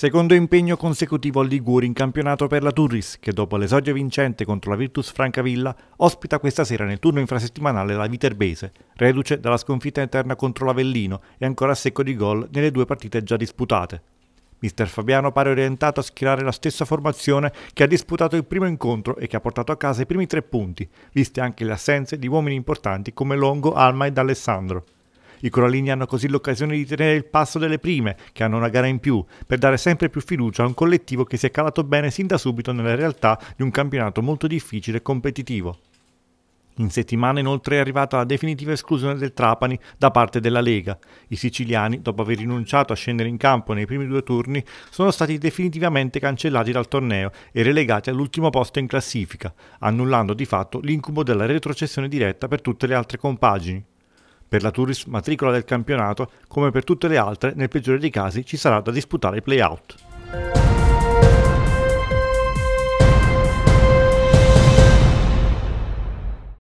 Secondo impegno consecutivo al Liguri in campionato per la Turris, che dopo l'esordio vincente contro la Virtus Francavilla, ospita questa sera nel turno infrasettimanale la Viterbese, reduce dalla sconfitta interna contro l'Avellino e ancora a secco di gol nelle due partite già disputate. Mister Fabiano pare orientato a schierare la stessa formazione che ha disputato il primo incontro e che ha portato a casa i primi tre punti, viste anche le assenze di uomini importanti come Longo, Alma ed Alessandro. I corallini hanno così l'occasione di tenere il passo delle prime, che hanno una gara in più, per dare sempre più fiducia a un collettivo che si è calato bene sin da subito nella realtà di un campionato molto difficile e competitivo. In settimana inoltre è arrivata la definitiva esclusione del Trapani da parte della Lega. I siciliani, dopo aver rinunciato a scendere in campo nei primi due turni, sono stati definitivamente cancellati dal torneo e relegati all'ultimo posto in classifica, annullando di fatto l'incubo della retrocessione diretta per tutte le altre compagini. Per la Tourist matricola del campionato, come per tutte le altre, nel peggiore dei casi ci sarà da disputare i playout.